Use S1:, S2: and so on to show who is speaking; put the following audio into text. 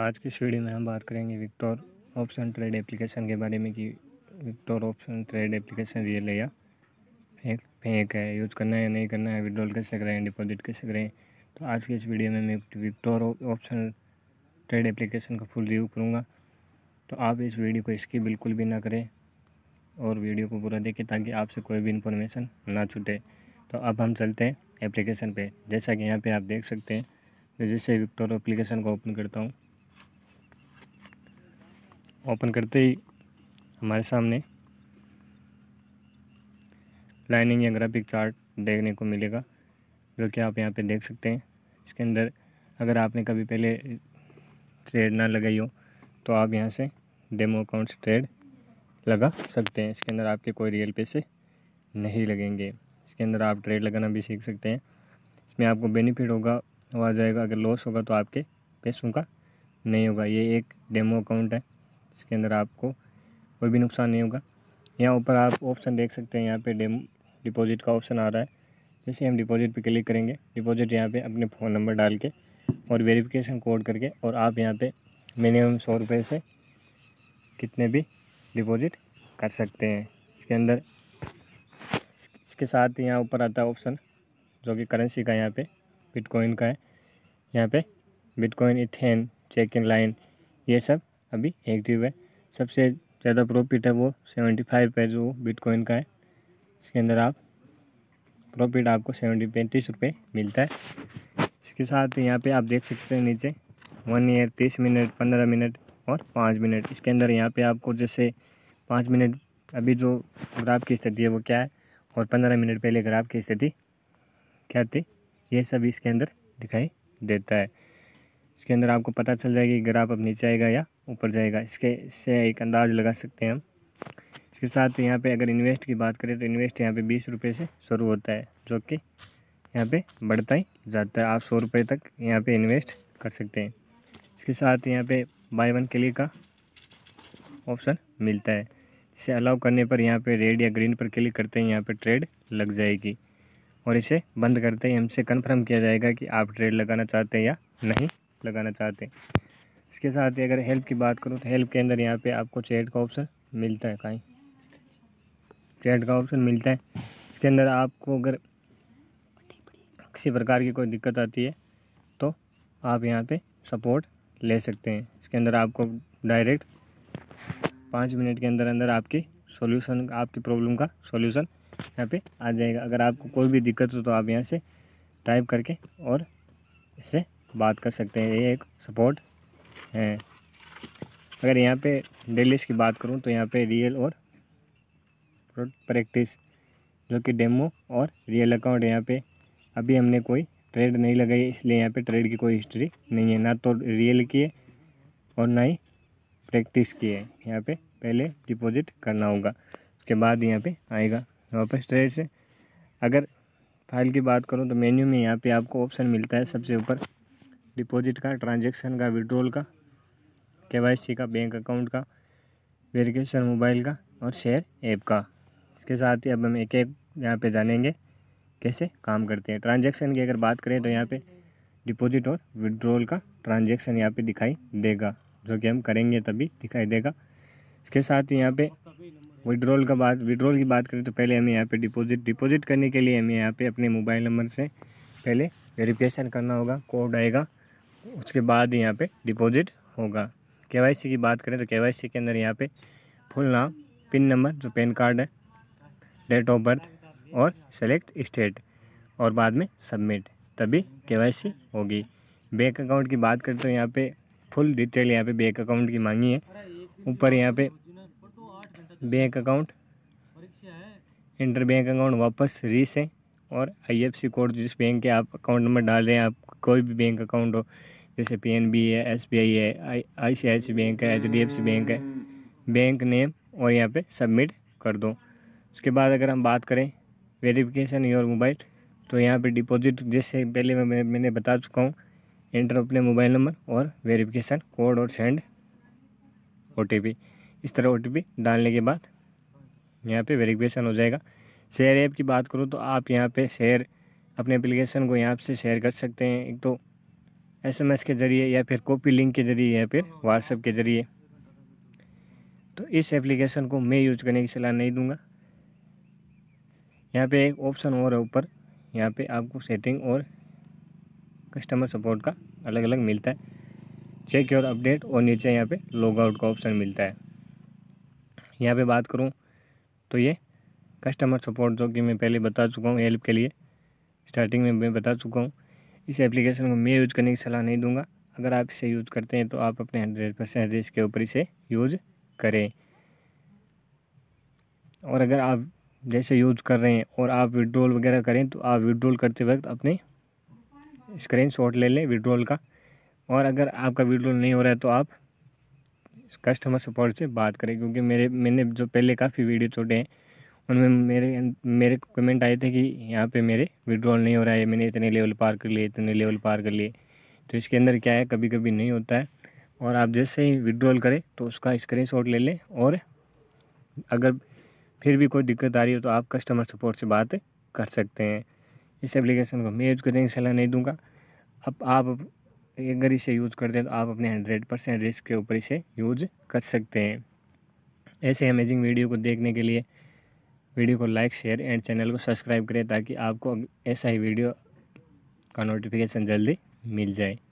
S1: आज की इस वीडियो में हम बात करेंगे विक्टोर ऑप्शन ट्रेड एप्लीकेशन के बारे में कि Victor option trade application real है या फेंक फेंक है यूज़ करना है या नहीं करना है विड्रॉल कैसे करें डिपॉजिट कैसे करें तो आज के इस वीडियो में मैं विक्टोर ऑप्शन ट्रेड एप्लीकेशन का फुल रिव्यू करूँगा तो आप इस वीडियो को इसकी बिल्कुल भी ना करें और वीडियो को पूरा देखें ताकि आपसे कोई भी इन्फॉर्मेशन ना छूटे तो अब हम चलते हैं एप्लीकेशन पे जैसा कि यहाँ पे आप देख सकते हैं मैं जैसे विक्टोर एप्लीकेशन को ओपन करता हूँ ओपन करते ही हमारे सामने लाइनिंग या ग्राफिक चार्ट देखने को मिलेगा जो कि आप यहाँ पे देख सकते हैं इसके अंदर अगर आपने कभी पहले ट्रेड ना लगाई हो तो आप यहाँ से डेमो अकाउंट से ट्रेड लगा सकते हैं इसके अंदर आपके कोई रियल पैसे नहीं लगेंगे इसके अंदर आप ट्रेड लगाना भी सीख सकते हैं इसमें आपको बेनिफिट होगा वो आ जाएगा अगर लॉस होगा तो आपके पैसों का नहीं होगा ये एक डेमो अकाउंट है इसके अंदर आपको कोई भी नुकसान नहीं होगा यहाँ ऊपर आप ऑप्शन देख सकते हैं यहाँ पे डेम डिपॉजिट का ऑप्शन आ रहा है जैसे हम डिपॉजिट पे क्लिक करेंगे डिपॉजिट यहाँ पे अपने फ़ोन नंबर डाल के और वेरिफिकेशन कोड करके और आप यहाँ पे मिनिमम सौ रुपये से कितने भी डिपॉजिट कर सकते हैं इसके अंदर इसके साथ यहाँ ऊपर आता है ऑप्शन जो कि करेंसी का यहाँ पर बिटकॉइन का है यहाँ पर bitcoin ethereum check in line ये सब अभी एक्टिव है सबसे ज़्यादा प्रॉफिट है वो सेवेंटी फाइव है जो बिटकॉइन का है इसके अंदर आप प्रॉफिट आपको सेवेंटी पैंतीस रुपये मिलता है इसके साथ यहाँ पे आप देख सकते हैं नीचे वन ईयर तीस मिनट पंद्रह मिनट और पाँच मिनट इसके अंदर यहाँ पे आपको जैसे पाँच मिनट अभी जो ग्राफ की स्थिति है वो क्या है और पंद्रह मिनट पहले ग्राफ की स्थिति क्या थी ये सब इसके अंदर दिखाई देता है इसके अंदर आपको पता चल जाएगा कि ग्राफ अब नीचे आएगा या ऊपर जाएगा इसके से एक अंदाज लगा सकते हैं हम इसके साथ यहाँ पे अगर इन्वेस्ट की बात करें तो इन्वेस्ट यहाँ पे बीस रुपये से शुरू होता है जो कि यहाँ पे बढ़ता ही जाता है आप सौ रुपये तक यहाँ पे इन्वेस्ट कर सकते हैं इसके साथ यहाँ पे बाय वन के लिए का ऑप्शन मिलता है इसे अलाउ करने पर यहाँ पर रेड या ग्रीन पर क्लिक करते हैं यहाँ पर ट्रेड लग जाएगी और इसे बंद करते ही हमसे कन्फर्म किया जाएगा कि आप ट्रेड लगाना चाहते हैं या नहीं लगाना चाहते इसके साथ ही अगर हेल्प की बात करूँ तो हेल्प के अंदर यहाँ पे आपको चैट का ऑप्शन मिलता है कहीं चैट का ऑप्शन मिलता है इसके अंदर आपको अगर किसी प्रकार की कोई दिक्कत आती है तो आप यहाँ पे सपोर्ट ले सकते हैं इसके अंदर आपको डायरेक्ट पाँच मिनट के अंदर अंदर आपकी सॉल्यूशन आपकी प्रॉब्लम का सॉल्यूशन यहाँ पे आ जाएगा अगर आपको कोई भी दिक्कत हो तो आप यहाँ से टाइप करके और इससे बात कर सकते हैं ये एक सपोर्ट हैं अगर यहाँ पे डेलिस की बात करूँ तो यहाँ पे रियल और प्रैक्टिस जो कि डेमो और रियल अकाउंट यहाँ पे अभी हमने कोई ट्रेड नहीं लगाई इसलिए यहाँ पे ट्रेड की कोई हिस्ट्री नहीं है ना तो रियल की है और ना ही प्रैक्टिस की है यहाँ पे पहले डिपॉजिट करना होगा उसके बाद यहाँ पे आएगा वापस ट्रेड से अगर फाइल की बात करूँ तो मेन्यू में यहाँ पर आपको ऑप्शन मिलता है सबसे ऊपर डिपॉजिट का ट्रांजेक्शन का विड्रोल का के का बैंक अकाउंट का वेरिकेशन मोबाइल का और शेयर ऐप का इसके साथ ही अब हम एक एक यहाँ पे जानेंगे कैसे काम करते हैं ट्रांजैक्शन की अगर बात करें तो यहाँ पे डिपॉजिट और विड्रॉल का ट्रांजैक्शन यहाँ पे दिखाई देगा जो कि हम करेंगे तभी दिखाई देगा इसके साथ ही यहाँ पे विड्रॉल का बात विड्रॉल की बात करें तो पहले हमें यहाँ पे डिपॉजिट डिपॉजिट करने के लिए हमें यहाँ पे अपने मोबाइल नंबर से पहले वेरिफिकेशन करना होगा कोड आएगा उसके बाद यहाँ पे डिपॉजिट होगा के की बात करें तो के के अंदर यहाँ पे फुल नाम पिन नंबर जो पैन कार्ड है डेट ऑफ बर्थ और सेलेक्ट स्टेट और बाद में सबमिट तभी के होगी बैंक अकाउंट की बात करें तो यहाँ पे फुल डिटेल यहाँ पे बैंक अकाउंट की मांगी है ऊपर यहाँ पे bank account enter bank account वापस रीस है और आईएफसी कोड जिस बैंक के आप अकाउंट नंबर डाल रहे हैं आप कोई भी बैंक अकाउंट हो जैसे पी एन बी है एस बी आई है I C I C I bank है H D F C bank है बैंक नेम और यहाँ पे सबमिट कर दो उसके बाद अगर हम बात करें वेरिफिकेशन योर मोबाइल तो यहाँ पे डिपॉजिट जैसे पहले मैं मैंने बता चुका हूँ एंटर अपने मोबाइल नंबर और वेरिफिकेशन कोड और सेंड ओ इस तरह ओ डालने के बाद यहाँ पर वेरीफिकेशन हो जाएगा शेयर ऐप की बात करूँ तो आप यहाँ पर शेयर अपने एप्लीकेशन को यहाँ से शेयर कर सकते हैं एक तो एसएमएस के ज़रिए या फिर कॉपी लिंक के ज़रिए या फिर व्हाट्सएप के ज़रिए तो इस एप्लीकेशन को मैं यूज करने की सलाह नहीं दूंगा यहाँ पे एक ऑप्शन और है ऊपर यहाँ पे आपको सेटिंग और कस्टमर सपोर्ट का अलग अलग मिलता है चेक योर अपडेट और नीचे यहाँ पे लॉग आउट का ऑप्शन मिलता है यहाँ पे बात करूँ तो ये कस्टमर सपोर्ट जो कि मैं पहले बता चुका हूँ हेल्प के लिए स्टार्टिंग में मैं बता चुका हूँ इस एप्लीकेशन को मैं यूज़ करने की सलाह नहीं दूंगा अगर आप इसे यूज़ करते हैं तो आप अपने हंड्रेड परसेंट रिस्क के ऊपर इसे यूज़ करें और अगर आप जैसे यूज़ कर रहे हैं और आप विड्रॉल वगैरह करें तो आप विड्रॉल करते वक्त अपने स्क्रीन शॉट ले लें विड्रॉल का और अगर आपका विड्रॉल नहीं हो रहा है तो आप कस्टमर सपोर्ट से बात करें क्योंकि मेरे मैंने जो पहले काफ़ी वीडियो छोटे हैं उनमें मेरे मेरे कमेंट आए थे कि यहाँ पे मेरे विड्रॉल नहीं हो रहा है मैंने इतने लेवल पार कर लिए इतने लेवल पार कर लिए तो इसके अंदर क्या है कभी कभी नहीं होता है और आप जैसे ही विड्रॉल करें तो उसका शॉट ले लें और अगर फिर भी कोई दिक्कत आ रही हो तो आप कस्टमर सपोर्ट से बात कर सकते हैं इस एप्लीकेशन को मैं यूज़ करने की सलाह नहीं दूंगा अब आप अगर इसे यूज़ करते हैं तो आप अपने हंड्रेड परसेंट रिस्क के ऊपर इसे यूज कर सकते हैं ऐसे अमेजिंग वीडियो को देखने के लिए वीडियो को लाइक शेयर एंड चैनल को सब्सक्राइब करें ताकि आपको ऐसा ही वीडियो का नोटिफिकेशन जल्दी मिल जाए